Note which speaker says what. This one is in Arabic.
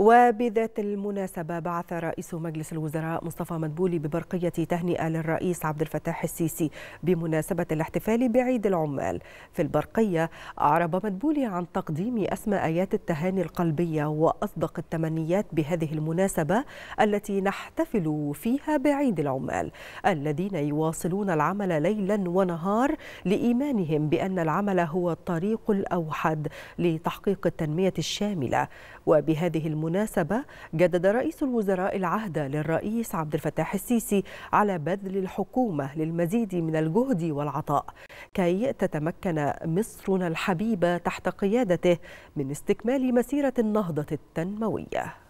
Speaker 1: وبذات المناسبة بعث رئيس مجلس الوزراء مصطفى مدبولي ببرقية تهنئة للرئيس عبد الفتاح السيسي بمناسبة الاحتفال بعيد العمال في البرقية أعرب مدبولي عن تقديم أسمى آيات التهاني القلبية وأصدق التمنيات بهذه المناسبة التي نحتفل فيها بعيد العمال الذين يواصلون العمل ليلا ونهار لإيمانهم بأن العمل هو الطريق الأوحد لتحقيق التنمية الشاملة وبهذه المناسبة بالمناسبة جدد رئيس الوزراء العهد للرئيس عبد الفتاح السيسي على بذل الحكومة للمزيد من الجهد والعطاء كي تتمكن مصرنا الحبيبة تحت قيادته من استكمال مسيرة النهضة التنموية